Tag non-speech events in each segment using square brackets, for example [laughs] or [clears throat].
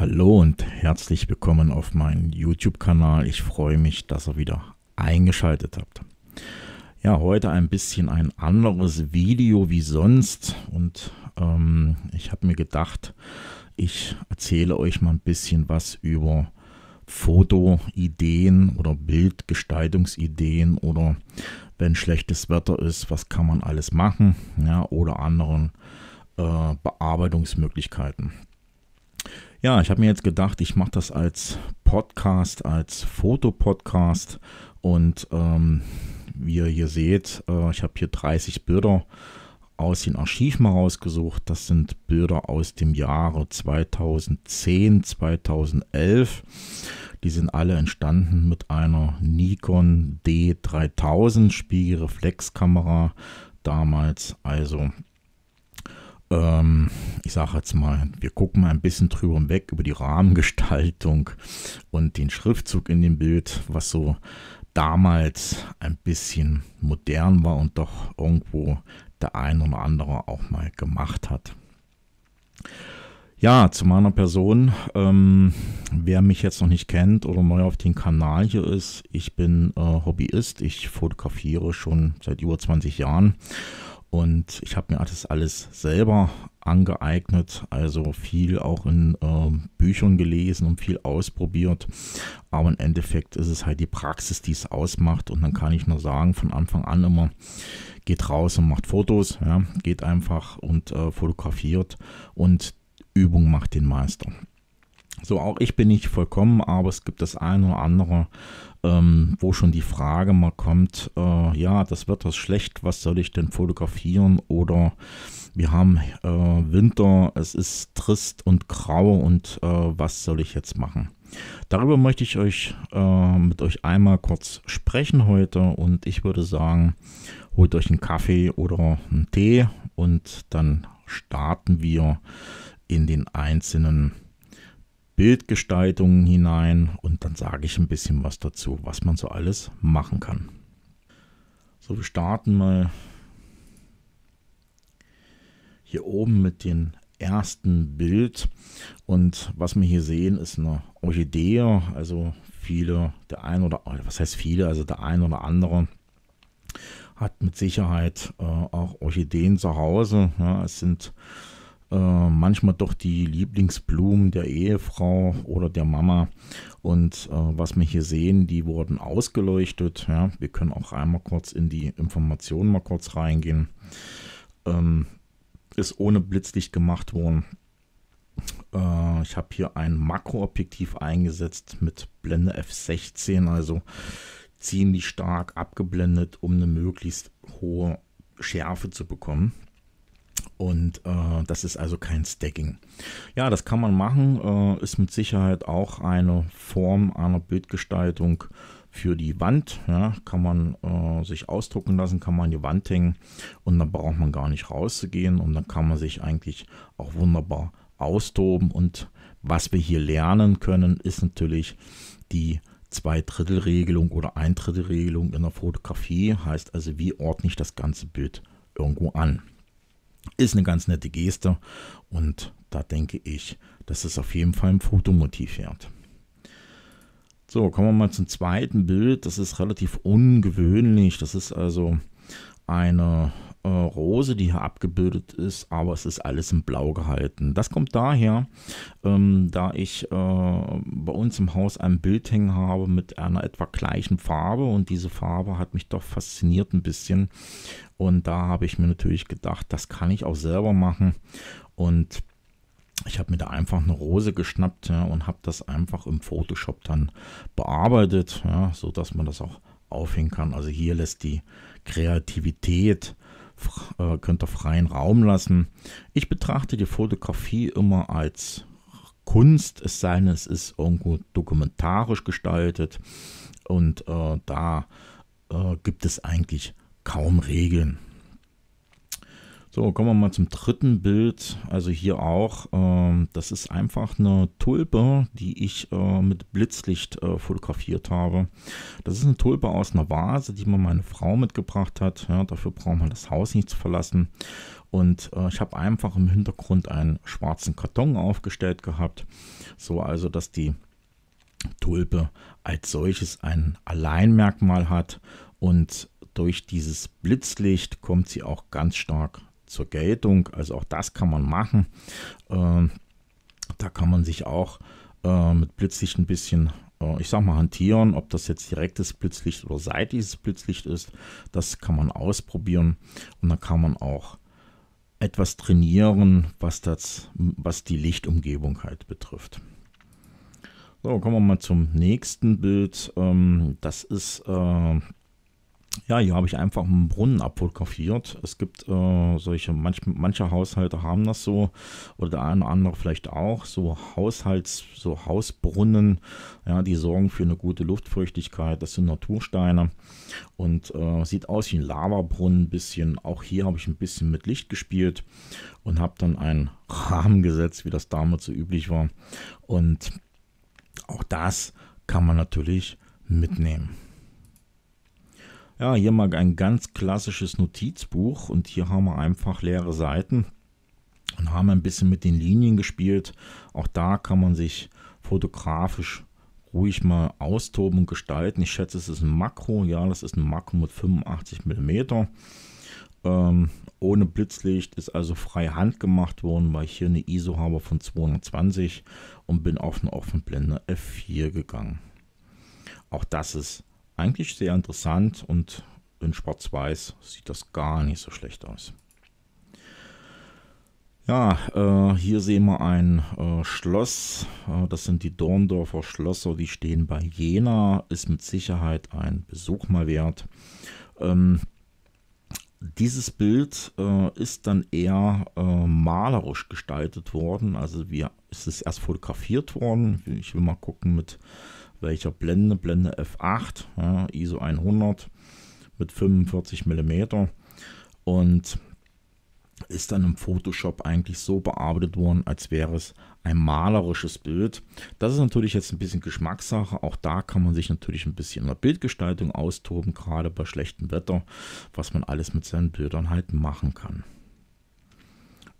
Hallo und herzlich willkommen auf meinem YouTube-Kanal. Ich freue mich, dass ihr wieder eingeschaltet habt. Ja, heute ein bisschen ein anderes Video wie sonst und ähm, ich habe mir gedacht, ich erzähle euch mal ein bisschen was über Fotoideen oder Bildgestaltungsideen oder wenn schlechtes Wetter ist, was kann man alles machen ja, oder anderen äh, Bearbeitungsmöglichkeiten. Ja, ich habe mir jetzt gedacht, ich mache das als Podcast, als Fotopodcast. Und ähm, wie ihr hier seht, äh, ich habe hier 30 Bilder aus dem Archiv mal rausgesucht. Das sind Bilder aus dem Jahre 2010, 2011. Die sind alle entstanden mit einer Nikon D3000 Spiegelreflexkamera damals. Also ähm, ich sage jetzt mal, wir gucken mal ein bisschen drüber hinweg über die Rahmengestaltung und den Schriftzug in dem Bild, was so damals ein bisschen modern war und doch irgendwo der ein oder andere auch mal gemacht hat. Ja, zu meiner Person. Ähm, wer mich jetzt noch nicht kennt oder neu auf dem Kanal hier ist, ich bin äh, Hobbyist. Ich fotografiere schon seit über 20 Jahren und ich habe mir das alles selber angeeignet, also viel auch in äh, Büchern gelesen und viel ausprobiert. Aber im Endeffekt ist es halt die Praxis, die es ausmacht. Und dann kann ich nur sagen, von Anfang an immer, geht raus und macht Fotos, ja, geht einfach und äh, fotografiert und Übung macht den Meister. So, auch ich bin nicht vollkommen, aber es gibt das eine oder andere, ähm, wo schon die Frage mal kommt, äh, ja, das Wetter ist schlecht, was soll ich denn fotografieren? Oder wir haben äh, Winter, es ist trist und grau und äh, was soll ich jetzt machen? Darüber möchte ich euch äh, mit euch einmal kurz sprechen heute und ich würde sagen, holt euch einen Kaffee oder einen Tee und dann starten wir in den einzelnen Bildgestaltungen hinein und dann sage ich ein bisschen was dazu, was man so alles machen kann. So, wir starten mal hier oben mit dem ersten Bild. Und was wir hier sehen, ist eine Orchidee. Also viele, der ein oder was heißt viele, also der ein oder andere hat mit Sicherheit äh, auch Orchideen zu Hause. Ja, es sind äh, manchmal doch die Lieblingsblumen der Ehefrau oder der Mama. Und äh, was wir hier sehen, die wurden ausgeleuchtet. Ja. Wir können auch einmal kurz in die Informationen mal kurz reingehen. Ähm, ist ohne Blitzlicht gemacht worden. Äh, ich habe hier ein Makroobjektiv eingesetzt mit Blende F16, also ziemlich stark abgeblendet, um eine möglichst hohe Schärfe zu bekommen. Und äh, das ist also kein Stacking. Ja, das kann man machen. Äh, ist mit Sicherheit auch eine Form einer Bildgestaltung für die Wand. Ja, kann man äh, sich ausdrucken lassen, kann man die Wand hängen und dann braucht man gar nicht rauszugehen. Und dann kann man sich eigentlich auch wunderbar austoben. Und was wir hier lernen können, ist natürlich die Zweidrittelregelung oder Eintrittelregelung in der Fotografie. Heißt also, wie ordne ich das ganze Bild irgendwo an. Ist eine ganz nette Geste und da denke ich, dass es auf jeden Fall ein Fotomotiv wird. So, kommen wir mal zum zweiten Bild. Das ist relativ ungewöhnlich. Das ist also eine äh, Rose, die hier abgebildet ist, aber es ist alles in Blau gehalten. Das kommt daher, ähm, da ich äh, bei uns im Haus ein Bild hängen habe mit einer etwa gleichen Farbe und diese Farbe hat mich doch fasziniert ein bisschen. Und da habe ich mir natürlich gedacht, das kann ich auch selber machen. Und ich habe mir da einfach eine Rose geschnappt ja, und habe das einfach im Photoshop dann bearbeitet, ja, sodass man das auch aufhängen kann. Also hier lässt die Kreativität äh, könnt ihr freien Raum lassen. Ich betrachte die Fotografie immer als Kunst, es sei denn, es ist irgendwo dokumentarisch gestaltet und äh, da äh, gibt es eigentlich kaum Regeln. So, kommen wir mal zum dritten Bild. Also hier auch, ähm, das ist einfach eine Tulpe, die ich äh, mit Blitzlicht äh, fotografiert habe. Das ist eine Tulpe aus einer Vase, die mir meine Frau mitgebracht hat. Ja, dafür braucht man das Haus nicht zu verlassen. Und äh, ich habe einfach im Hintergrund einen schwarzen Karton aufgestellt gehabt. So also, dass die Tulpe als solches ein Alleinmerkmal hat und durch dieses Blitzlicht kommt sie auch ganz stark zur Geltung. Also auch das kann man machen. Ähm, da kann man sich auch äh, mit Blitzlicht ein bisschen, äh, ich sag mal, hantieren, ob das jetzt direktes Blitzlicht oder seitliches Blitzlicht ist. Das kann man ausprobieren und da kann man auch etwas trainieren, was, das, was die Lichtumgebung halt betrifft. So, kommen wir mal zum nächsten Bild. Ähm, das ist äh, ja, hier habe ich einfach einen Brunnen abfotografiert. Es gibt äh, solche, manch, manche Haushalte haben das so oder der eine oder andere vielleicht auch, so Haushalts-, so Hausbrunnen, ja, die sorgen für eine gute Luftfeuchtigkeit. Das sind Natursteine und äh, sieht aus wie ein Lavabrunnen ein bisschen. Auch hier habe ich ein bisschen mit Licht gespielt und habe dann einen Rahmen gesetzt, wie das damals so üblich war. Und auch das kann man natürlich mitnehmen. Ja, hier mal ein ganz klassisches Notizbuch und hier haben wir einfach leere Seiten und haben ein bisschen mit den Linien gespielt. Auch da kann man sich fotografisch ruhig mal austoben und gestalten. Ich schätze, es ist ein Makro. Ja, das ist ein Makro mit 85 mm. Ähm, ohne Blitzlicht ist also frei Hand gemacht worden, weil ich hier eine ISO habe von 220 und bin auf einen offenen F4 gegangen. Auch das ist eigentlich sehr interessant und in Schwarz-Weiß sieht das gar nicht so schlecht aus. Ja, äh, hier sehen wir ein äh, Schloss. Äh, das sind die Dorndorfer Schlösser, die stehen bei Jena. Ist mit Sicherheit ein Besuch mal wert. Ähm, dieses Bild äh, ist dann eher äh, malerisch gestaltet worden. Also wir, es ist erst fotografiert worden. Ich will mal gucken mit welcher Blende, Blende F8, ja, ISO 100 mit 45 mm und ist dann im Photoshop eigentlich so bearbeitet worden, als wäre es ein malerisches Bild. Das ist natürlich jetzt ein bisschen Geschmackssache. Auch da kann man sich natürlich ein bisschen in der Bildgestaltung austoben, gerade bei schlechtem Wetter, was man alles mit seinen Bildern halt machen kann.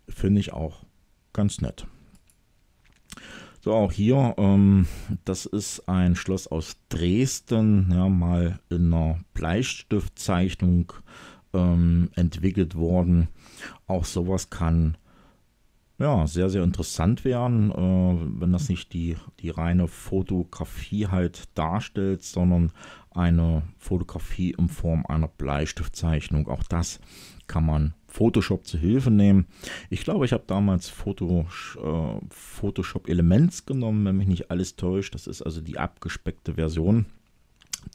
Finde ich auch ganz nett. So, auch hier, ähm, das ist ein Schloss aus Dresden, ja, mal in einer Bleistiftzeichnung ähm, entwickelt worden. Auch sowas kann ja, sehr, sehr interessant werden, äh, wenn das nicht die, die reine Fotografie halt darstellt, sondern eine Fotografie in Form einer Bleistiftzeichnung. Auch das kann man Photoshop zu Hilfe nehmen. Ich glaube, ich habe damals Foto, äh, Photoshop Elements genommen, wenn mich nicht alles täuscht. Das ist also die abgespeckte Version.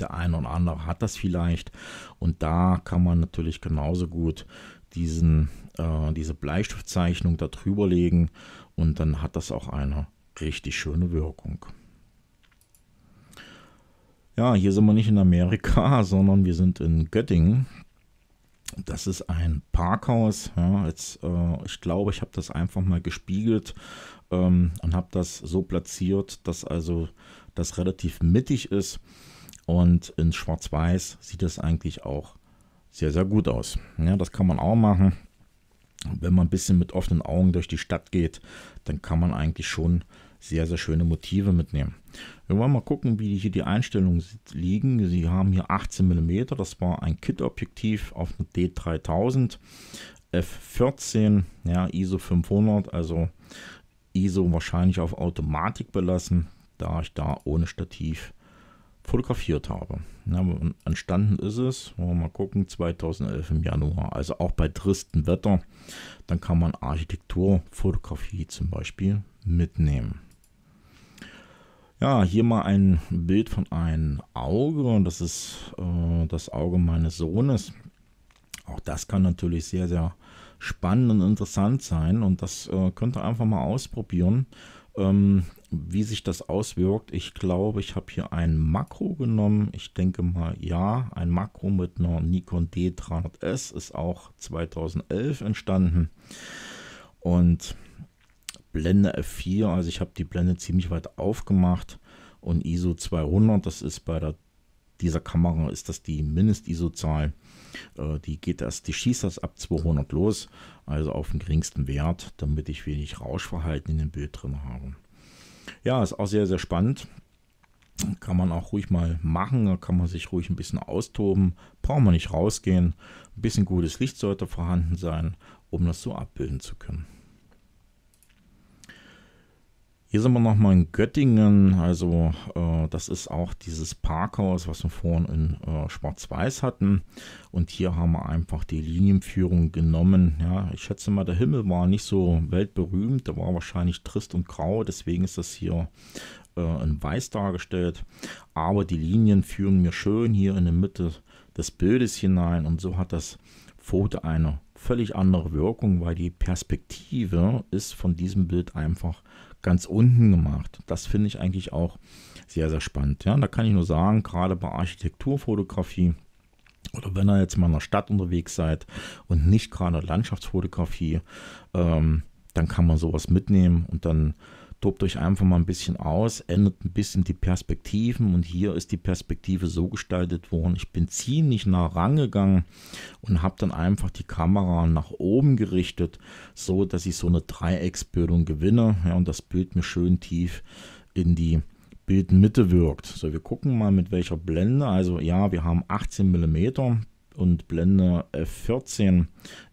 Der eine oder andere hat das vielleicht. Und da kann man natürlich genauso gut diesen, äh, diese Bleistiftzeichnung da drüber legen. Und dann hat das auch eine richtig schöne Wirkung. Ja, hier sind wir nicht in Amerika, [laughs] sondern wir sind in Göttingen. Das ist ein Parkhaus. Ja, jetzt, äh, ich glaube, ich habe das einfach mal gespiegelt ähm, und habe das so platziert, dass also das relativ mittig ist. Und in Schwarz-Weiß sieht das eigentlich auch sehr, sehr gut aus. Ja, das kann man auch machen. Wenn man ein bisschen mit offenen Augen durch die Stadt geht, dann kann man eigentlich schon sehr, sehr schöne Motive mitnehmen. Wir wollen mal gucken, wie hier die Einstellungen liegen. Sie haben hier 18 mm, das war ein Kit-Objektiv auf eine D3000, F14, ja, ISO 500, also ISO wahrscheinlich auf Automatik belassen, da ich da ohne Stativ fotografiert habe. Ja, entstanden ist es, wollen wir mal gucken, 2011 im Januar. Also auch bei tristem Wetter, dann kann man Architekturfotografie zum Beispiel mitnehmen. Ja, hier mal ein Bild von einem Auge und das ist äh, das Auge meines Sohnes. Auch das kann natürlich sehr, sehr spannend und interessant sein und das äh, könnt ihr einfach mal ausprobieren, ähm, wie sich das auswirkt. Ich glaube, ich habe hier ein Makro genommen. Ich denke mal, ja, ein Makro mit einer Nikon D300S ist auch 2011 entstanden und Blende F4. Also ich habe die Blende ziemlich weit aufgemacht und ISO 200, das ist bei der, dieser Kamera, ist das die Mindest-ISO-Zahl. Äh, die geht erst, die schießt das ab 200 los, also auf den geringsten Wert, damit ich wenig Rauschverhalten in dem Bild drin habe. Ja, ist auch sehr, sehr spannend. Kann man auch ruhig mal machen, da kann man sich ruhig ein bisschen austoben, braucht man nicht rausgehen. Ein bisschen gutes Licht sollte vorhanden sein, um das so abbilden zu können. Hier sind wir nochmal in Göttingen. Also äh, das ist auch dieses Parkhaus, was wir vorhin in äh, Schwarz-Weiß hatten. Und hier haben wir einfach die Linienführung genommen. Ja, ich schätze mal, der Himmel war nicht so weltberühmt. Der war wahrscheinlich trist und grau. Deswegen ist das hier äh, in Weiß dargestellt. Aber die Linien führen mir schön hier in der Mitte des Bildes hinein. Und so hat das Foto eine völlig andere Wirkung, weil die Perspektive ist von diesem Bild einfach ganz unten gemacht. Das finde ich eigentlich auch sehr, sehr spannend. Ja, und da kann ich nur sagen, gerade bei Architekturfotografie oder wenn ihr jetzt mal in der Stadt unterwegs seid und nicht gerade Landschaftsfotografie, ähm, dann kann man sowas mitnehmen und dann tobt euch einfach mal ein bisschen aus, ändert ein bisschen die Perspektiven und hier ist die Perspektive so gestaltet worden, ich bin ziemlich nah rangegangen und habe dann einfach die Kamera nach oben gerichtet, so dass ich so eine Dreiecksbildung gewinne ja, und das Bild mir schön tief in die Bildmitte wirkt. So, wir gucken mal mit welcher Blende, also ja, wir haben 18 mm, und Blende F14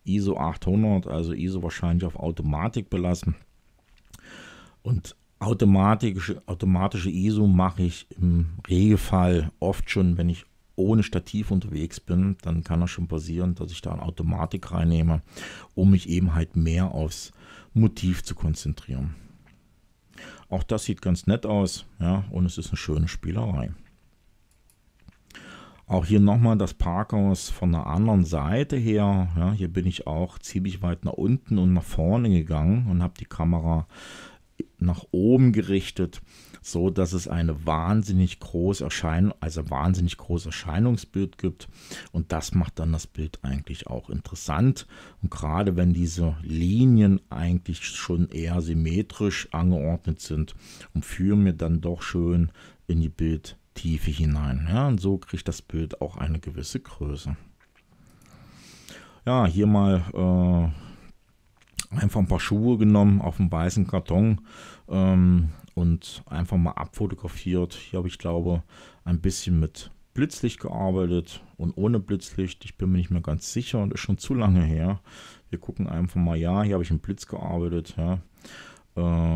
ISO 800, also ISO wahrscheinlich auf Automatik belassen. Und automatische, automatische ISO mache ich im Regelfall oft schon, wenn ich ohne Stativ unterwegs bin, dann kann das schon passieren, dass ich da eine Automatik reinnehme, um mich eben halt mehr aufs Motiv zu konzentrieren. Auch das sieht ganz nett aus, ja, und es ist eine schöne Spielerei. Auch hier nochmal das Parkhaus von der anderen Seite her. Ja, hier bin ich auch ziemlich weit nach unten und nach vorne gegangen und habe die Kamera nach oben gerichtet, so dass es eine wahnsinnig groß Erscheinung, also wahnsinnig großes Erscheinungsbild gibt und das macht dann das Bild eigentlich auch interessant und gerade wenn diese Linien eigentlich schon eher symmetrisch angeordnet sind und führen mir dann doch schön in die Bildtiefe hinein. Ja, und so kriegt das Bild auch eine gewisse Größe. Ja, hier mal äh, einfach ein paar Schuhe genommen auf dem weißen Karton ähm, und einfach mal abfotografiert. Hier habe ich, glaube ein bisschen mit Blitzlicht gearbeitet und ohne Blitzlicht. Ich bin mir nicht mehr ganz sicher und ist schon zu lange her. Wir gucken einfach mal, ja, hier habe ich einen Blitz gearbeitet. Ja.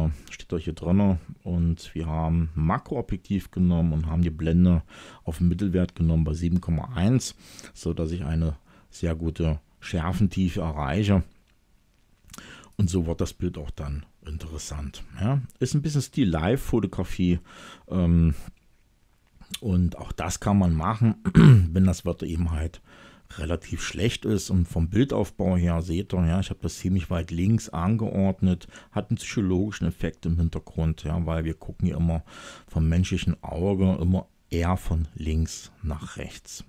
Äh, steht euch hier drin und wir haben Makroobjektiv genommen und haben die Blende auf Mittelwert genommen bei 7,1, so dass ich eine sehr gute Schärfentiefe erreiche. Und so wird das Bild auch dann interessant. Ja. Ist ein bisschen Stil-Live-Fotografie. Ähm, und auch das kann man machen, [clears throat] wenn das Wetter eben halt relativ schlecht ist. Und vom Bildaufbau her seht ihr, ja, ich habe das ziemlich weit links angeordnet, hat einen psychologischen Effekt im Hintergrund, ja, weil wir gucken ja immer vom menschlichen Auge immer eher von links nach rechts.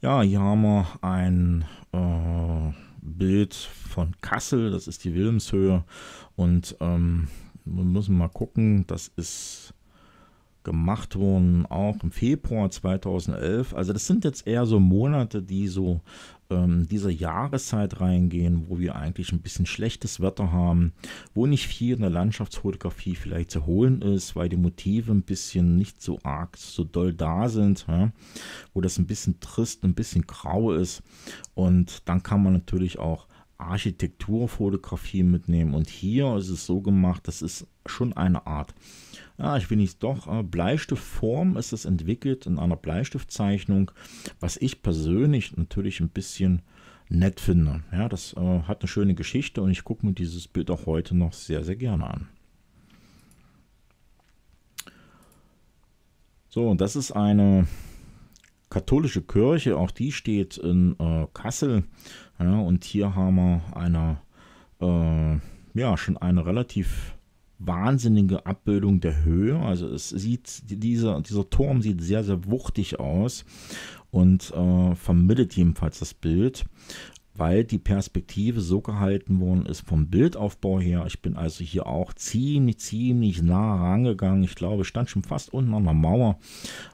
Ja, hier haben wir ein äh, Bild von Kassel, das ist die Wilhelmshöhe. Und ähm, wir müssen mal gucken, das ist gemacht wurden, auch im Februar 2011. Also das sind jetzt eher so Monate, die so ähm, dieser Jahreszeit reingehen, wo wir eigentlich ein bisschen schlechtes Wetter haben, wo nicht viel in der Landschaftsfotografie vielleicht zu holen ist, weil die Motive ein bisschen nicht so arg, so doll da sind, ja? wo das ein bisschen trist, ein bisschen grau ist. Und dann kann man natürlich auch Architekturfotografie mitnehmen. Und hier ist es so gemacht, das ist schon eine Art. Ja, ich bin nicht doch. Äh, Bleistiftform ist es entwickelt in einer Bleistiftzeichnung, was ich persönlich natürlich ein bisschen nett finde. Ja, das äh, hat eine schöne Geschichte und ich gucke mir dieses Bild auch heute noch sehr, sehr gerne an. So, und das ist eine katholische Kirche, auch die steht in äh, Kassel ja, und hier haben wir eine, äh, ja, schon eine relativ wahnsinnige Abbildung der Höhe. Also es sieht, dieser, dieser Turm sieht sehr, sehr wuchtig aus und äh, vermittelt jedenfalls das Bild, weil die Perspektive so gehalten worden ist vom Bildaufbau her. Ich bin also hier auch ziemlich, ziemlich nah rangegangen. Ich glaube, ich stand schon fast unten an der Mauer,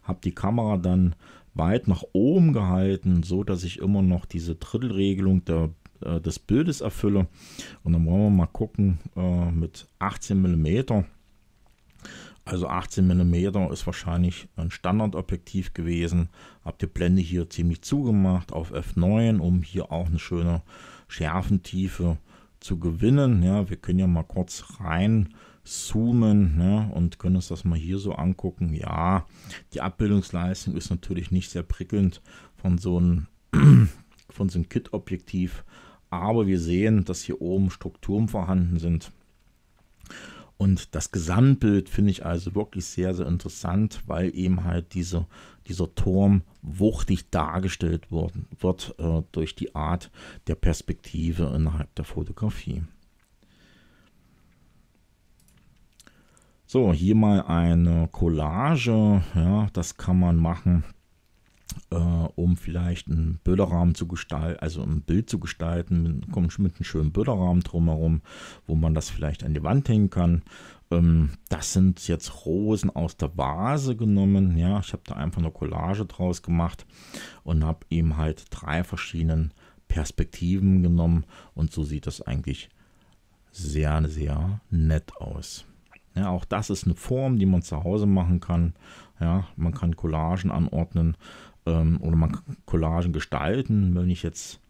habe die Kamera dann weit nach oben gehalten, so dass ich immer noch diese Drittelregelung der, äh, des Bildes erfülle. Und dann wollen wir mal gucken äh, mit 18 mm. Also 18 mm ist wahrscheinlich ein Standardobjektiv gewesen. Habe die Blende hier ziemlich zugemacht auf F9, um hier auch eine schöne Schärfentiefe zu gewinnen. Ja, wir können ja mal kurz rein zoomen ne, und können uns das mal hier so angucken. Ja, die Abbildungsleistung ist natürlich nicht sehr prickelnd von so einem, [clears throat] so einem Kit-Objektiv, aber wir sehen, dass hier oben Strukturen vorhanden sind. Und das Gesamtbild finde ich also wirklich sehr, sehr interessant, weil eben halt diese, dieser Turm wuchtig dargestellt worden, wird äh, durch die Art der Perspektive innerhalb der Fotografie. So, hier mal eine Collage. Ja, das kann man machen, äh, um vielleicht einen Bilderrahmen zu gestalten, also ein Bild zu gestalten. Kommt mit einem schönen Bilderrahmen drumherum, wo man das vielleicht an die Wand hängen kann ähm, das sind jetzt Rosen aus der Vase genommen. Ja, ich habe da einfach eine Collage draus gemacht und habe eben halt drei verschiedenen Perspektiven genommen. Und so sieht das eigentlich sehr, sehr nett aus. Ja, auch das ist eine Form, die man zu Hause machen kann. Ja, man kann Collagen anordnen ähm, oder man kann Collagen gestalten, wenn ich jetzt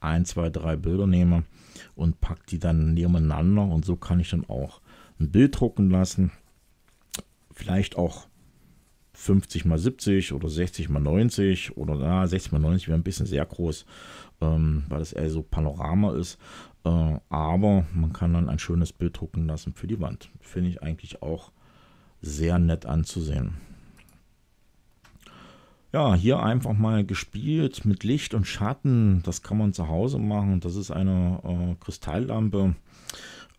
ein, zwei, drei Bilder nehme und packe die dann nebeneinander und so kann ich dann auch ein Bild drucken lassen. Vielleicht auch 50 mal 70 oder 60 mal 90 oder na, 60 mal 90 wäre ein bisschen sehr groß, ähm, weil das eher so Panorama ist. Äh, aber man kann dann ein schönes Bild drucken lassen für die Wand. Finde ich eigentlich auch sehr nett anzusehen. Ja, hier einfach mal gespielt mit Licht und Schatten. Das kann man zu Hause machen. Das ist eine äh, Kristalllampe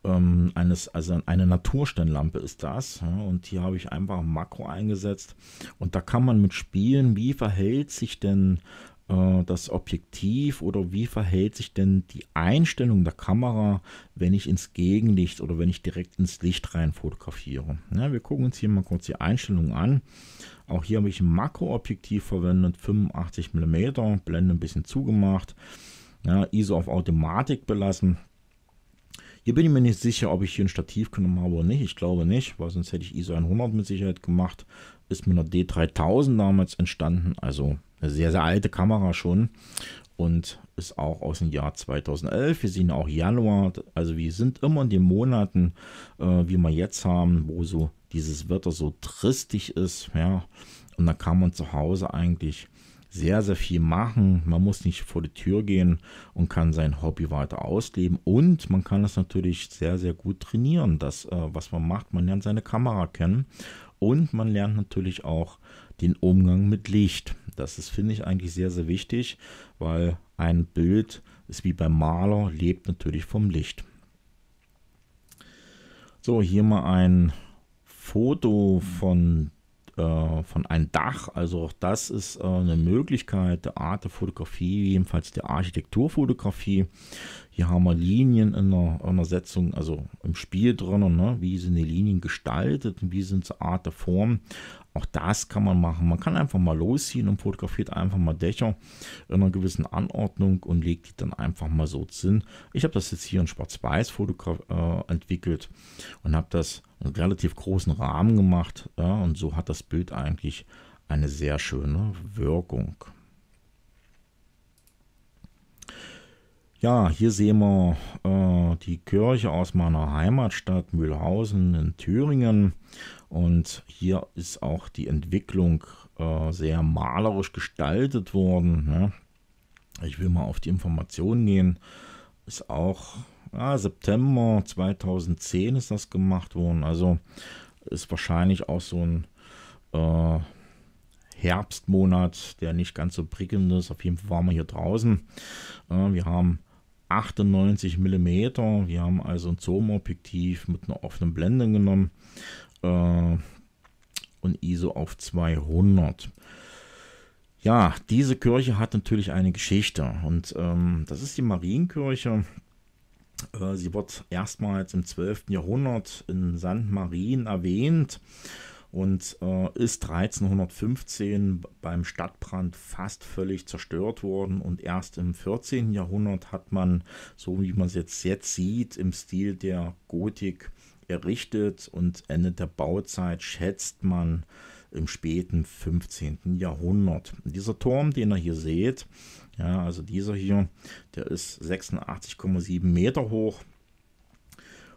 ähm, eines, also eine Natursteinlampe ist das. Ja, und hier habe ich einfach ein Makro eingesetzt. Und da kann man mit spielen, wie verhält sich denn äh, das Objektiv oder wie verhält sich denn die Einstellung der Kamera, wenn ich ins Gegenlicht oder wenn ich direkt ins Licht rein fotografiere. Ja, wir gucken uns hier mal kurz die Einstellungen an. Auch hier habe ich ein Makroobjektiv verwendet, 85 mm, Blende ein bisschen zugemacht, ja, ISO auf Automatik belassen hier bin ich mir nicht sicher, ob ich hier ein Stativ genommen habe oder nicht. Ich glaube nicht, weil sonst hätte ich ISO 100 mit Sicherheit gemacht. Ist mit einer D3000 damals entstanden, also eine sehr, sehr alte Kamera schon. Und ist auch aus dem Jahr 2011. Wir sehen auch Januar. Also wir sind immer in den Monaten, äh, wie wir jetzt haben, wo so dieses Wetter so tristig ist. Ja. Und da kann man zu Hause eigentlich sehr, sehr viel machen. Man muss nicht vor die Tür gehen und kann sein Hobby weiter ausleben. Und man kann es natürlich sehr, sehr gut trainieren, das, äh, was man macht. Man lernt seine Kamera kennen und man lernt natürlich auch den Umgang mit Licht. Das ist, finde ich, eigentlich sehr, sehr wichtig, weil ein Bild ist wie beim Maler, lebt natürlich vom Licht. So, hier mal ein Foto von äh, von einem Dach. Also auch das ist äh, eine Möglichkeit der Art der Fotografie, jedenfalls der Architekturfotografie. Hier haben wir Linien in der, in der Setzung, also im Spiel drinnen. Ne? Wie sind die Linien gestaltet und wie sind sie Art der Form? Auch das kann man machen. Man kann einfach mal losziehen und fotografiert einfach mal Dächer in einer gewissen Anordnung und legt die dann einfach mal so hin. Ich habe das jetzt hier in Schwarz-Weiß äh, entwickelt und habe das einen relativ großen Rahmen gemacht ja, und so hat das Bild eigentlich eine sehr schöne Wirkung. Ja, hier sehen wir äh, die Kirche aus meiner Heimatstadt Mühlhausen in Thüringen. Und hier ist auch die Entwicklung äh, sehr malerisch gestaltet worden. Ne? Ich will mal auf die Informationen gehen. Ist auch ja, September 2010 ist das gemacht worden. Also ist wahrscheinlich auch so ein äh, Herbstmonat, der nicht ganz so prickelnd ist. Auf jeden Fall waren wir hier draußen. Äh, wir haben 98 mm. Wir haben also ein Zoom-Objektiv mit einer offenen Blende genommen äh, und ISO auf 200. Ja, diese Kirche hat natürlich eine Geschichte und ähm, das ist die Marienkirche. Äh, sie wird erstmals im 12. Jahrhundert in St. Marien erwähnt und äh, ist 1315 beim Stadtbrand fast völlig zerstört worden und erst im 14. Jahrhundert hat man, so wie man es jetzt, jetzt sieht, im Stil der Gotik errichtet und Ende der Bauzeit schätzt man im späten 15. Jahrhundert. Dieser Turm, den ihr hier seht, ja, also dieser hier, der ist 86,7 Meter hoch.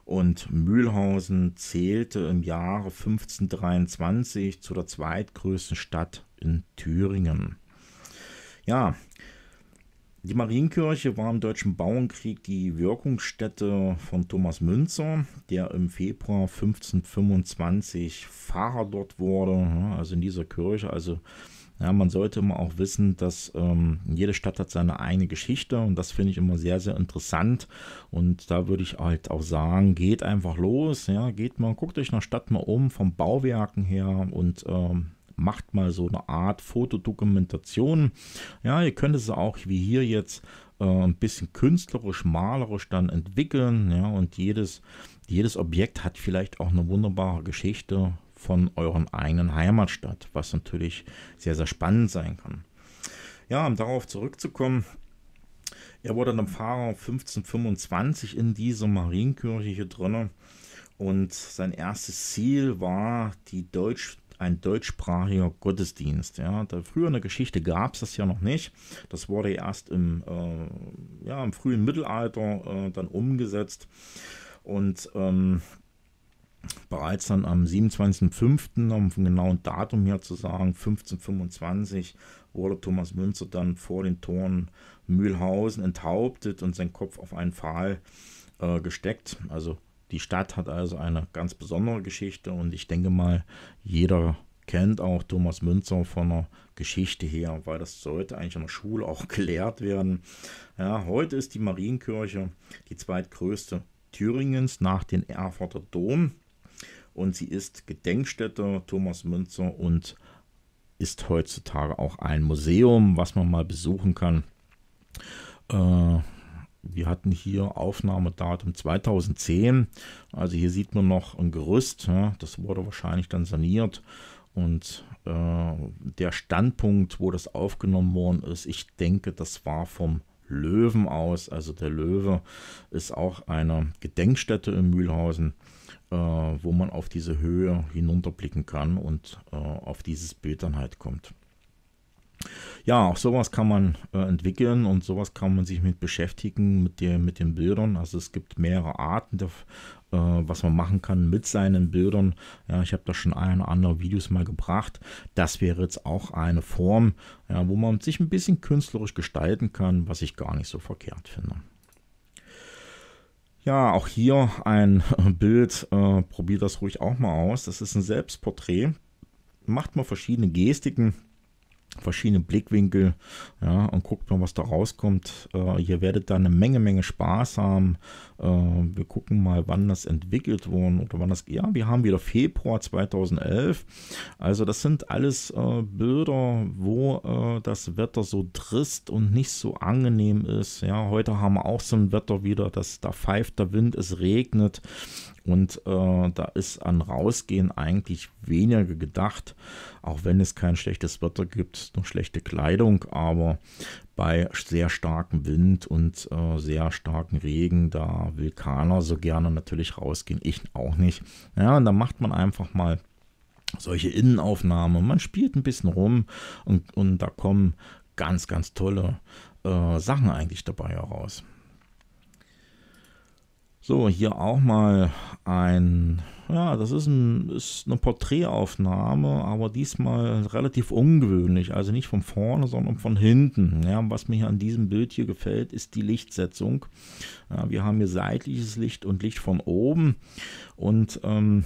Und Mühlhausen zählte im Jahre 1523 zu der zweitgrößten Stadt in Thüringen. Ja, die Marienkirche war im Deutschen Bauernkrieg die Wirkungsstätte von Thomas Münzer, der im Februar 1525 Pfarrer dort wurde, also in dieser Kirche. Also ja, man sollte immer auch wissen, dass ähm, jede Stadt hat seine eigene Geschichte und das finde ich immer sehr, sehr interessant. Und da würde ich halt auch sagen, geht einfach los, ja, geht mal, guckt euch nach Stadt mal um, vom Bauwerken her und ähm, macht mal so eine Art Fotodokumentation. Ja, ihr könnt es auch wie hier jetzt äh, ein bisschen künstlerisch, malerisch dann entwickeln. Ja, und jedes, jedes Objekt hat vielleicht auch eine wunderbare Geschichte von euren eigenen Heimatstadt, was natürlich sehr, sehr spannend sein kann. Ja, um darauf zurückzukommen, er wurde dann Pfarrer 1525 in dieser Marienkirche hier drinne und sein erstes Ziel war die deutsch ein deutschsprachiger Gottesdienst. Ja. Da früher in der Geschichte gab es das ja noch nicht. Das wurde erst im, äh, ja, im frühen Mittelalter äh, dann umgesetzt. Und ähm, bereits dann am 27.05., um vom genauen Datum her zu sagen, 1525, wurde Thomas Münzer dann vor den Toren Mühlhausen enthauptet und sein Kopf auf einen Pfahl äh, gesteckt. Also die Stadt hat also eine ganz besondere Geschichte und ich denke mal, jeder kennt auch Thomas Münzer von der Geschichte her, weil das sollte eigentlich in der Schule auch [laughs] gelehrt werden. Ja, heute ist die Marienkirche die zweitgrößte Thüringens nach dem Erfurter Dom und sie ist Gedenkstätte Thomas Münzer und ist heutzutage auch ein Museum, was man mal besuchen kann. Äh, wir hatten hier Aufnahmedatum 2010. Also hier sieht man noch ein Gerüst. das wurde wahrscheinlich dann saniert. Und äh, der Standpunkt, wo das aufgenommen worden ist, ich denke, das war vom Löwen aus. Also der Löwe ist auch eine Gedenkstätte in Mühlhausen, äh, wo man auf diese Höhe hinunterblicken kann und äh, auf dieses Bild dann halt kommt. Ja, auch sowas kann man äh, entwickeln und sowas kann man sich mit beschäftigen, mit, der, mit den Bildern. Also es gibt mehrere Arten, der, äh, was man machen kann mit seinen Bildern. Ja, ich habe da schon ein oder andere Videos mal gebracht. Das wäre jetzt auch eine Form, ja, wo man sich ein bisschen künstlerisch gestalten kann, was ich gar nicht so verkehrt finde. Ja, auch hier ein äh, Bild. Äh, probier das ruhig auch mal aus. Das ist ein Selbstporträt. Macht mal verschiedene Gestiken verschiedene Blickwinkel ja, und guckt mal, was da rauskommt. Äh, ihr werdet da eine Menge, Menge Spaß haben. Äh, wir gucken mal, wann das entwickelt wurde oder wann das. Ja, wir haben wieder Februar 2011. Also, das sind alles äh, Bilder, wo äh, das Wetter so trist und nicht so angenehm ist. Ja, heute haben wir auch so ein Wetter wieder, dass da pfeift der Wind, es regnet und äh, da ist an Rausgehen eigentlich weniger gedacht, auch wenn es kein schlechtes Wetter gibt, nur schlechte Kleidung, aber bei sehr starkem Wind und äh, sehr starken Regen, da will keiner so gerne natürlich rausgehen, ich auch nicht. Ja, und da macht man einfach mal solche Innenaufnahmen, man spielt ein bisschen rum und, und da kommen ganz, ganz tolle äh, Sachen eigentlich dabei heraus. So, hier auch mal ein, ja, das ist, ein, ist eine Porträtaufnahme, aber diesmal relativ ungewöhnlich. Also nicht von vorne, sondern von hinten. Ja, was mir hier an diesem Bild hier gefällt, ist die Lichtsetzung. Ja, wir haben hier seitliches Licht und Licht von oben. Und ähm,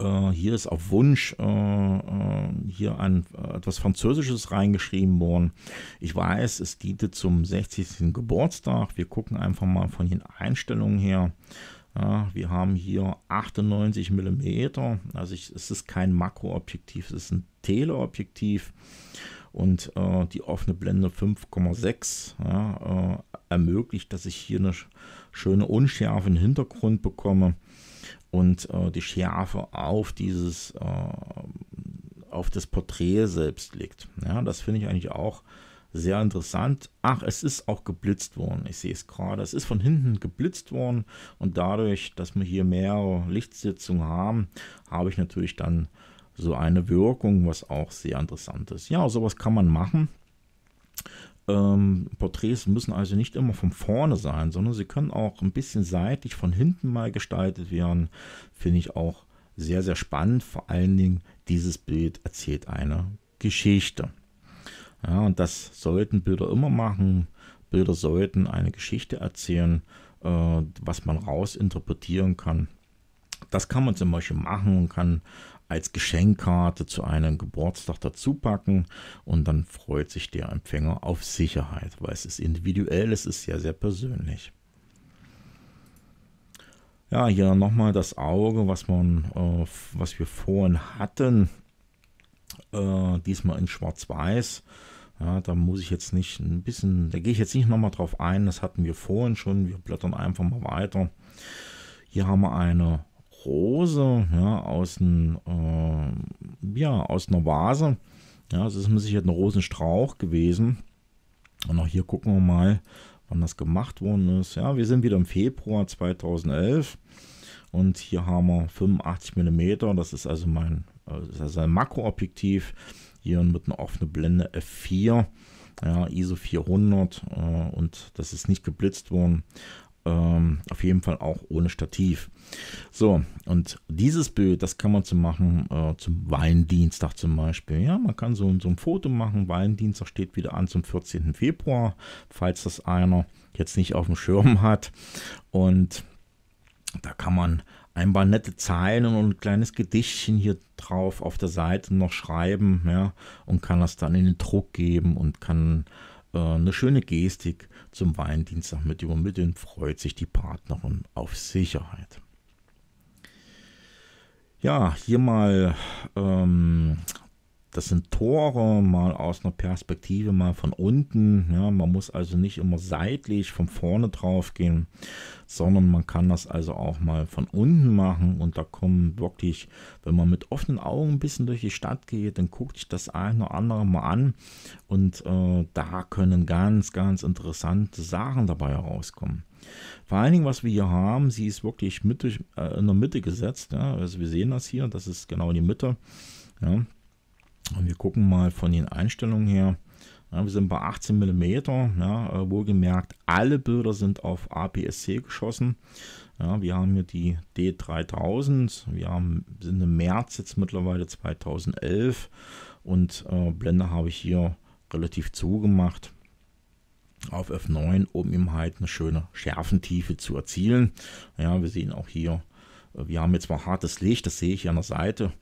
äh, hier ist auf Wunsch äh, äh hier an äh, etwas Französisches reingeschrieben worden. Ich weiß, es diente zum 60. Geburtstag. Wir gucken einfach mal von den Einstellungen her. Ja, wir haben hier 98 mm, also ich, es ist kein Makroobjektiv, es ist ein Teleobjektiv und äh, die offene Blende 5,6 ja, äh, ermöglicht, dass ich hier eine schöne Unschärfe im Hintergrund bekomme und äh, die Schärfe auf dieses, äh, auf das Porträt selbst liegt. Ja, das finde ich eigentlich auch sehr interessant. Ach, es ist auch geblitzt worden. Ich sehe es gerade. Es ist von hinten geblitzt worden und dadurch, dass wir hier mehrere Lichtsitzungen haben, habe ich natürlich dann so eine Wirkung, was auch sehr interessant ist. Ja, sowas kann man machen. Ähm, Porträts müssen also nicht immer von vorne sein, sondern sie können auch ein bisschen seitlich von hinten mal gestaltet werden. Finde ich auch sehr, sehr spannend. Vor allen Dingen, dieses Bild erzählt eine Geschichte. Ja, und das sollten Bilder immer machen. Bilder sollten eine Geschichte erzählen, äh, was man rausinterpretieren kann. Das kann man zum Beispiel machen und kann als Geschenkkarte zu einem Geburtstag dazu packen und dann freut sich der Empfänger auf Sicherheit, weil es ist individuell, es ist sehr, sehr persönlich. Ja, hier nochmal das Auge, was, man, äh, was wir vorhin hatten, äh, diesmal in Schwarz-Weiß. Ja, da muss ich jetzt nicht ein bisschen, da gehe ich jetzt nicht nochmal drauf ein, das hatten wir vorhin schon, wir blättern einfach mal weiter. Hier haben wir eine Rose ja, aus, ein, äh, ja, aus einer Vase. Ja, das ist mit Sicherheit ein Rosenstrauch gewesen. Und auch hier gucken wir mal, wann das gemacht worden ist. Ja, wir sind wieder im Februar 2011 und hier haben wir 85 mm. Das ist also mein äh, ist also ein Makroobjektiv. Hier mit einer offenen Blende F4, ja, ISO 400 äh, und das ist nicht geblitzt worden. Ähm, auf jeden Fall auch ohne Stativ. So, und dieses Bild, das kann man zu machen äh, zum Weindienstag zum Beispiel. Ja, man kann so, so ein Foto machen. Weindienstag steht wieder an zum 14. Februar, falls das einer jetzt nicht auf dem Schirm hat. Und da kann man ein paar nette Zeilen und ein kleines Gedichtchen hier drauf auf der Seite noch schreiben, ja, und kann das dann in den Druck geben und kann äh, eine schöne Gestik zum Weindienst mit übermitteln, freut sich die Partnerin auf Sicherheit. Ja, hier mal ähm, das sind Tore mal aus einer Perspektive, mal von unten. Ja, man muss also nicht immer seitlich von vorne drauf gehen, sondern man kann das also auch mal von unten machen. Und da kommen wirklich, wenn man mit offenen Augen ein bisschen durch die Stadt geht, dann guckt sich das eine oder andere mal an. Und äh, da können ganz, ganz interessante Sachen dabei herauskommen. Vor allen Dingen, was wir hier haben, sie ist wirklich mittig, äh, in der Mitte gesetzt. Ja? Also wir sehen das hier, das ist genau die Mitte. Ja? Und wir gucken mal von den Einstellungen her. Ja, wir sind bei 18 mm, ja, äh, wohlgemerkt, alle Bilder sind auf APS-C geschossen. Ja, wir haben hier die D3000, wir haben, sind im März jetzt mittlerweile 2011 und äh, Blende habe ich hier relativ zugemacht auf F9, um eben halt eine schöne Schärfentiefe zu erzielen. Ja, wir sehen auch hier, äh, wir haben jetzt mal hartes Licht, das sehe ich hier an der Seite,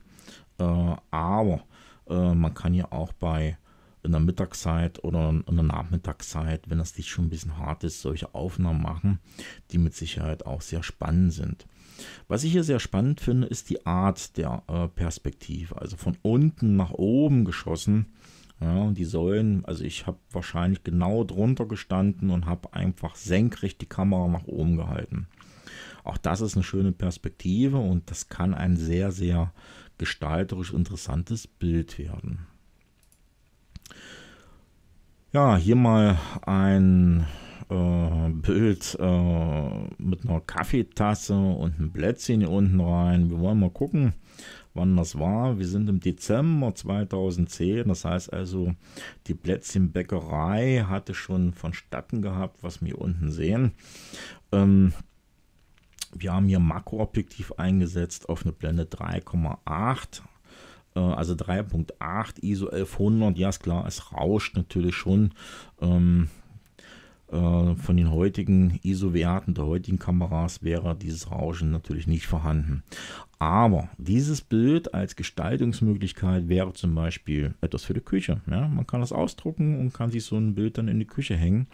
äh, aber äh, man kann ja auch bei in der Mittagszeit oder in der Nachmittagszeit, wenn das Licht schon ein bisschen hart ist, solche Aufnahmen machen, die mit Sicherheit auch sehr spannend sind. Was ich hier sehr spannend finde, ist die Art der äh, Perspektive, also von unten nach oben geschossen. Ja, die Säulen, also ich habe wahrscheinlich genau drunter gestanden und habe einfach senkrecht die Kamera nach oben gehalten. Auch das ist eine schöne Perspektive und das kann einen sehr, sehr gestalterisch interessantes Bild werden. Ja, hier mal ein äh, Bild äh, mit einer Kaffeetasse und ein Plätzchen hier unten rein. Wir wollen mal gucken, wann das war. Wir sind im Dezember 2010. Das heißt also, die Plätzchenbäckerei hatte schon vonstatten gehabt, was wir hier unten sehen. Ähm, wir haben hier Makroobjektiv eingesetzt auf eine Blende 3,8 äh, also 3.8 ISO 1100, ja ist klar, es rauscht natürlich schon ähm, äh, von den heutigen ISO-Werten der heutigen Kameras wäre dieses Rauschen natürlich nicht vorhanden. Aber dieses Bild als Gestaltungsmöglichkeit wäre zum Beispiel etwas für die Küche. Ja? Man kann das ausdrucken und kann sich so ein Bild dann in die Küche hängen.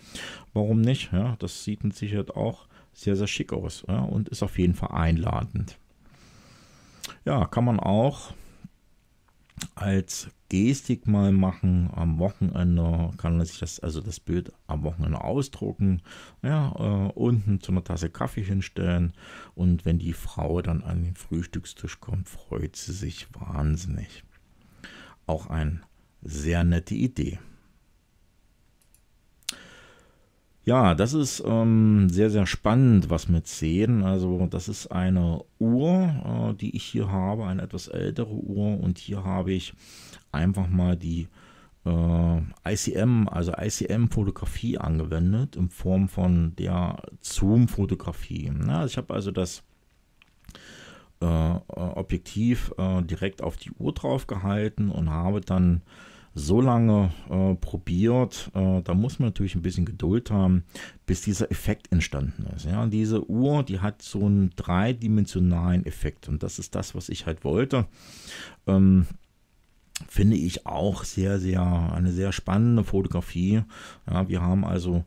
Warum nicht? Ja, das sieht mit Sicherheit auch sehr, sehr schick aus ja, und ist auf jeden Fall einladend. Ja, kann man auch als Gestik mal machen am Wochenende kann man sich das also das Bild am Wochenende ausdrucken ja äh, unten zu einer Tasse Kaffee hinstellen und wenn die Frau dann an den Frühstückstisch kommt freut sie sich wahnsinnig auch eine sehr nette Idee Ja, das ist ähm, sehr, sehr spannend, was mit sehen. Also das ist eine Uhr, äh, die ich hier habe, eine etwas ältere Uhr. Und hier habe ich einfach mal die äh, ICM, also ICM-Fotografie angewendet in Form von der Zoom-Fotografie. Ja, ich habe also das äh, Objektiv äh, direkt auf die Uhr drauf gehalten und habe dann so lange äh, probiert, äh, da muss man natürlich ein bisschen Geduld haben, bis dieser Effekt entstanden ist. Ja, diese Uhr, die hat so einen dreidimensionalen Effekt und das ist das, was ich halt wollte. Ähm, finde ich auch sehr, sehr eine sehr spannende Fotografie. Ja, wir haben also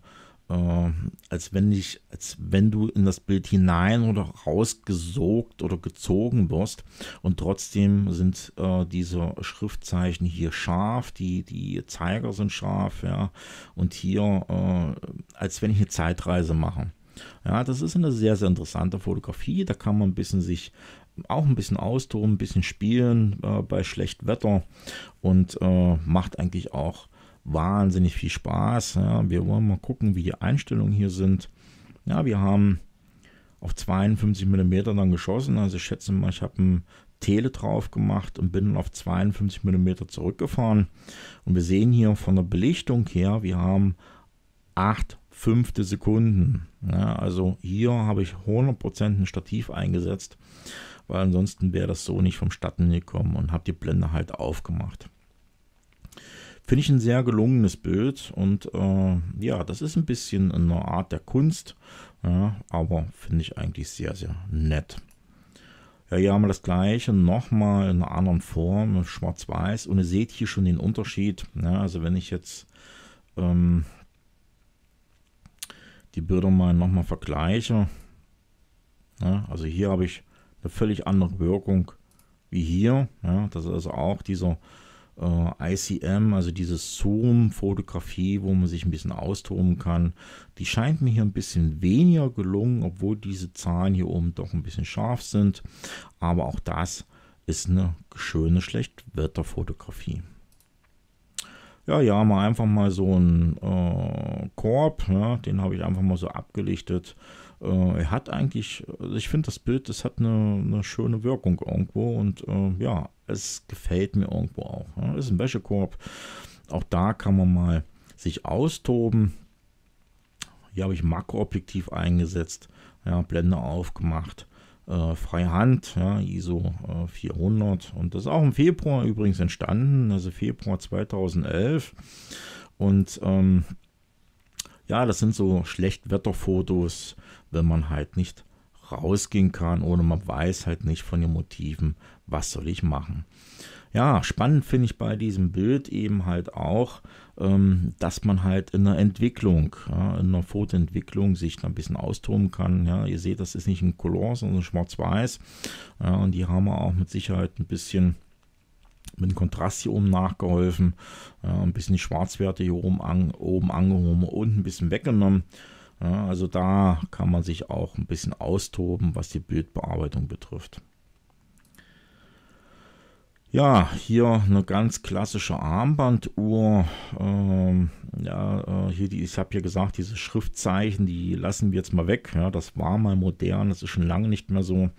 äh, als wenn ich, als wenn du in das Bild hinein oder rausgesogt oder gezogen wirst. Und trotzdem sind äh, diese Schriftzeichen hier scharf, die, die Zeiger sind scharf, ja. Und hier, äh, als wenn ich eine Zeitreise mache. Ja, das ist eine sehr, sehr interessante Fotografie. Da kann man ein bisschen sich auch ein bisschen austoben, ein bisschen spielen äh, bei schlechtem Wetter und äh, macht eigentlich auch wahnsinnig viel Spaß. Ja, wir wollen mal gucken, wie die Einstellungen hier sind. Ja, wir haben auf 52 mm dann geschossen. Also ich schätze mal, ich habe ein Tele drauf gemacht und bin auf 52 mm zurückgefahren. Und wir sehen hier von der Belichtung her, wir haben 8 fünfte Sekunden. Ja, also hier habe ich 100% ein Stativ eingesetzt, weil ansonsten wäre das so nicht vom Statten gekommen und habe die Blende halt aufgemacht. Finde ich ein sehr gelungenes Bild und äh, ja, das ist ein bisschen eine Art der Kunst, ja, aber finde ich eigentlich sehr, sehr nett. Ja, hier haben wir das gleiche nochmal in einer anderen Form, schwarz-weiß und ihr seht hier schon den Unterschied. Ja, also wenn ich jetzt ähm, die Bilder mal nochmal vergleiche, ja, also hier habe ich eine völlig andere Wirkung wie hier. Ja, das ist also auch dieser äh, ICM, also diese Zoom-Fotografie, wo man sich ein bisschen austoben kann, die scheint mir hier ein bisschen weniger gelungen, obwohl diese Zahlen hier oben doch ein bisschen scharf sind. Aber auch das ist eine schöne Schlechtwetterfotografie. Ja, ja, mal einfach mal so einen äh, Korb, ja, ne? den habe ich einfach mal so abgelichtet. Äh, er hat eigentlich, also ich finde das Bild, das hat eine, eine schöne Wirkung irgendwo und äh, ja, es gefällt mir irgendwo auch. Ne? Ist ein Wäschekorb. Auch da kann man mal sich austoben. Hier habe ich Makroobjektiv eingesetzt, ja, Blende aufgemacht, äh, freie Hand, ja, ISO äh, 400 und das ist auch im Februar übrigens entstanden, also Februar 2011 und ähm, ja, das sind so Schlechtwetterfotos, wenn man halt nicht rausgehen kann oder man weiß halt nicht von den Motiven, was soll ich machen. Ja, spannend finde ich bei diesem Bild eben halt auch, ähm, dass man halt in der Entwicklung, ja, in der Fotoentwicklung sich da ein bisschen austoben kann. Ja, ihr seht, das ist nicht ein Color, sondern schwarz-weiß. Ja, und die haben auch mit Sicherheit ein bisschen mit dem Kontrast hier oben nachgeholfen, äh, ein bisschen die Schwarzwerte hier oben, an, oben angehoben und ein bisschen weggenommen. Ja, also da kann man sich auch ein bisschen austoben, was die Bildbearbeitung betrifft. Ja, hier eine ganz klassische Armbanduhr. Ähm, ja, äh, hier die, ich habe ja gesagt, diese Schriftzeichen, die lassen wir jetzt mal weg. Ja, das war mal modern, das ist schon lange nicht mehr so.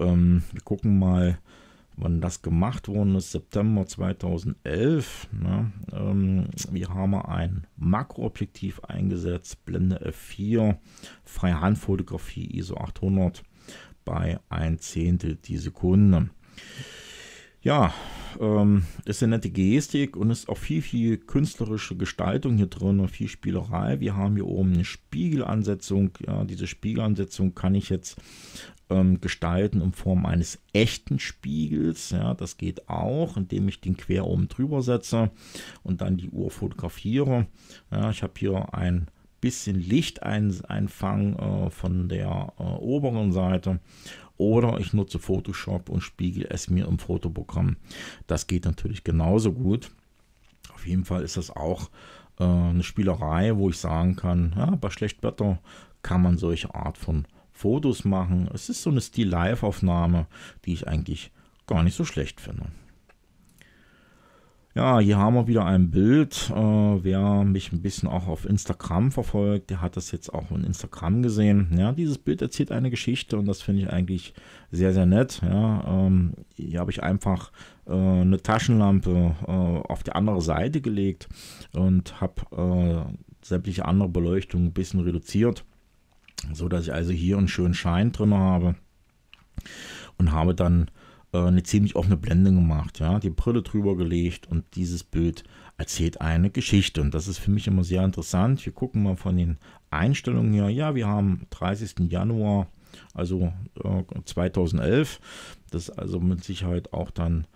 Ähm, wir gucken mal, wann das gemacht worden ist, September 2011. Ne? Ähm, wir haben ein Makroobjektiv eingesetzt, Blende F4, Freihandfotografie ISO 800 bei 1 Zehntel die Sekunde. Ja, ähm, ist eine nette Gestik und ist auch viel, viel künstlerische Gestaltung hier drin, und viel Spielerei. Wir haben hier oben eine Spiegelansetzung. Ja, diese Spiegelansetzung kann ich jetzt ähm, gestalten in Form eines echten Spiegels. Ja, das geht auch, indem ich den quer oben drüber setze und dann die Uhr fotografiere. Ja, ich habe hier ein bisschen Lichteinfang äh, von der äh, oberen Seite oder ich nutze Photoshop und spiegel es mir im Fotoprogramm. Das geht natürlich genauso gut. Auf jeden Fall ist das auch äh, eine Spielerei, wo ich sagen kann, ja, bei schlechtem Wetter kann man solche Art von Fotos machen. Es ist so eine Stil-Live-Aufnahme, die ich eigentlich gar nicht so schlecht finde. Ja, hier haben wir wieder ein Bild. Äh, wer mich ein bisschen auch auf Instagram verfolgt, der hat das jetzt auch in Instagram gesehen. Ja, dieses Bild erzählt eine Geschichte und das finde ich eigentlich sehr, sehr nett. Ja, ähm, hier habe ich einfach äh, eine Taschenlampe äh, auf die andere Seite gelegt und habe äh, sämtliche andere Beleuchtung ein bisschen reduziert, so dass ich also hier einen schönen Schein drin habe und habe dann eine ziemlich offene Blende gemacht, ja, die Brille drüber gelegt und dieses Bild erzählt eine Geschichte. Und das ist für mich immer sehr interessant. Wir gucken mal von den Einstellungen her. Ja, wir haben 30. Januar, also äh, 2011. Das ist also mit Sicherheit auch dann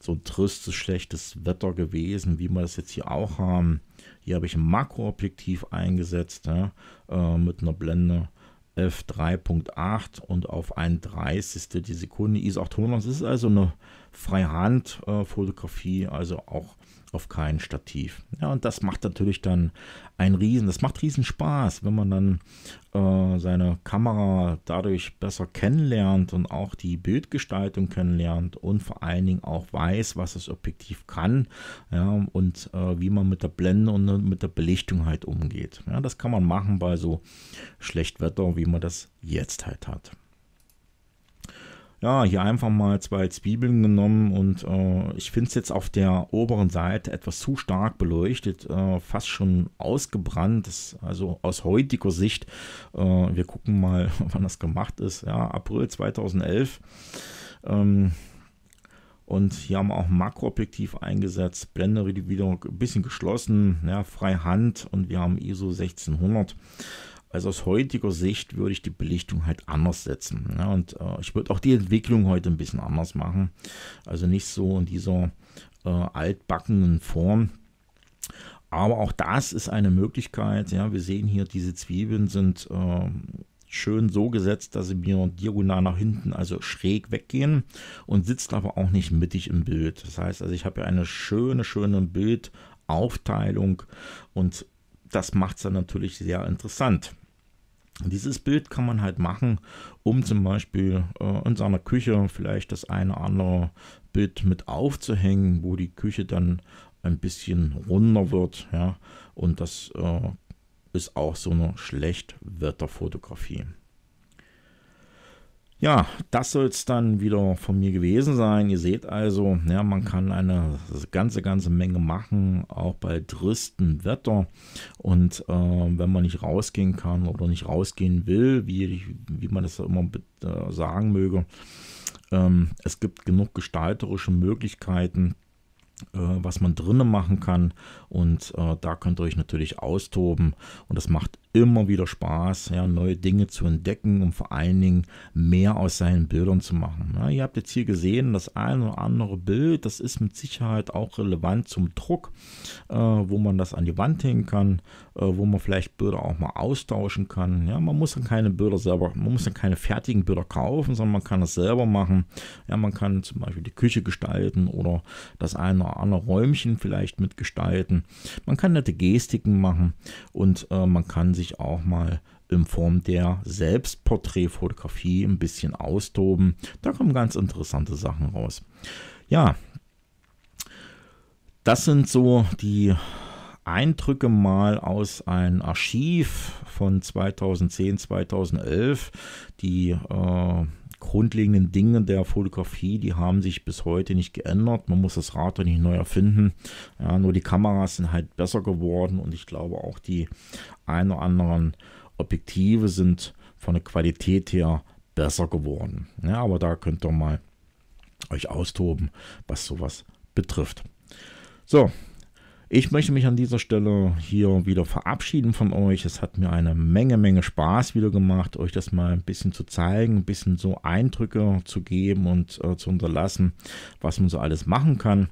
so ein tristes, schlechtes Wetter gewesen, wie wir das jetzt hier auch haben. Hier habe ich ein Makroobjektiv eingesetzt ja, äh, mit einer Blende F3.8 und auf ein Dreißigstel die Sekunde ISO 800. Das ist also eine Freihand-Fotografie, äh, also auch auf kein Stativ. Ja, und das macht natürlich dann ein Riesen, das macht Riesen Spaß, wenn man dann äh, seine Kamera dadurch besser kennenlernt und auch die Bildgestaltung kennenlernt und vor allen Dingen auch weiß, was das Objektiv kann ja, und äh, wie man mit der Blende und mit der Belichtung halt umgeht. Ja, das kann man machen bei so Wetter, wie man das jetzt halt hat ja, hier einfach mal zwei Zwiebeln genommen und äh, ich finde es jetzt auf der oberen Seite etwas zu stark beleuchtet, äh, fast schon ausgebrannt. Das, also aus heutiger Sicht, äh, wir gucken mal, [laughs] wann das gemacht ist. Ja, April 2011. Ähm, und hier haben wir auch ein Makroobjektiv eingesetzt, Blende wieder ein bisschen geschlossen, ja, frei Hand und wir haben ISO 1600. Also aus heutiger Sicht würde ich die Belichtung halt anders setzen. Ne? Und äh, ich würde auch die Entwicklung heute ein bisschen anders machen. Also nicht so in dieser äh, altbackenen Form. Aber auch das ist eine Möglichkeit. Ja, wir sehen hier, diese Zwiebeln sind äh, schön so gesetzt, dass sie mir diagonal nach hinten, also schräg weggehen und sitzt aber auch nicht mittig im Bild. Das heißt, also ich habe hier eine schöne, schöne Bildaufteilung und das macht es dann natürlich sehr interessant. Dieses Bild kann man halt machen, um zum Beispiel äh, in seiner Küche vielleicht das eine andere Bild mit aufzuhängen, wo die Küche dann ein bisschen runder wird. Ja? Und das äh, ist auch so eine Schlechtwetterfotografie. Ja, das soll es dann wieder von mir gewesen sein. Ihr seht also, ja, man kann eine ganze, ganze Menge machen, auch bei drüstem Wetter. Und äh, wenn man nicht rausgehen kann oder nicht rausgehen will, wie, wie man das immer äh, sagen möge, ähm, es gibt genug gestalterische Möglichkeiten, äh, was man drinnen machen kann. Und äh, da könnt ihr euch natürlich austoben. Und das macht immer wieder Spaß, ja, neue Dinge zu entdecken und vor allen Dingen mehr aus seinen Bildern zu machen. Ja, ihr habt jetzt hier gesehen, das ein oder andere Bild, das ist mit Sicherheit auch relevant zum Druck, äh, wo man das an die Wand hängen kann, äh, wo man vielleicht Bilder auch mal austauschen kann. Ja, man muss dann keine Bilder selber, man muss dann keine fertigen Bilder kaufen, sondern man kann das selber machen. Ja, man kann zum Beispiel die Küche gestalten oder das eine oder andere Räumchen vielleicht mitgestalten. Man kann nette Gestiken machen und äh, man kann sich sich auch mal in Form der Selbstporträtfotografie ein bisschen austoben. Da kommen ganz interessante Sachen raus. Ja, das sind so die Eindrücke mal aus einem Archiv von 2010, 2011, die äh, grundlegenden Dinge der Fotografie, die haben sich bis heute nicht geändert. Man muss das Rad nicht neu erfinden. Ja, nur die Kameras sind halt besser geworden und ich glaube auch die ein oder anderen Objektive sind von der Qualität her besser geworden. Ja, aber da könnt ihr mal euch austoben, was sowas betrifft. So, ich möchte mich an dieser Stelle hier wieder verabschieden von euch. Es hat mir eine Menge, Menge Spaß wieder gemacht, euch das mal ein bisschen zu zeigen, ein bisschen so Eindrücke zu geben und äh, zu unterlassen, was man so alles machen kann.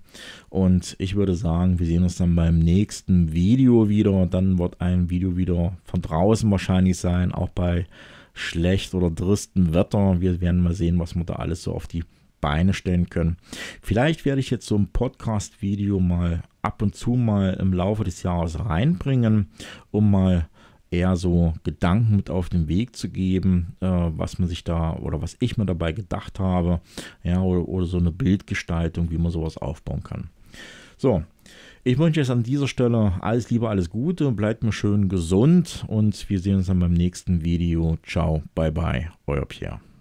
Und ich würde sagen, wir sehen uns dann beim nächsten Video wieder. Dann wird ein Video wieder von draußen wahrscheinlich sein, auch bei schlecht oder dristen Wetter. Wir werden mal sehen, was wir da alles so auf die Beine stellen können. Vielleicht werde ich jetzt so ein Podcast-Video mal ab und zu mal im Laufe des Jahres reinbringen, um mal eher so Gedanken mit auf den Weg zu geben, äh, was man sich da oder was ich mir dabei gedacht habe, ja, oder, oder so eine Bildgestaltung, wie man sowas aufbauen kann. So, ich wünsche jetzt an dieser Stelle alles Liebe, alles Gute, bleibt mir schön gesund und wir sehen uns dann beim nächsten Video. Ciao, bye bye, euer Pierre.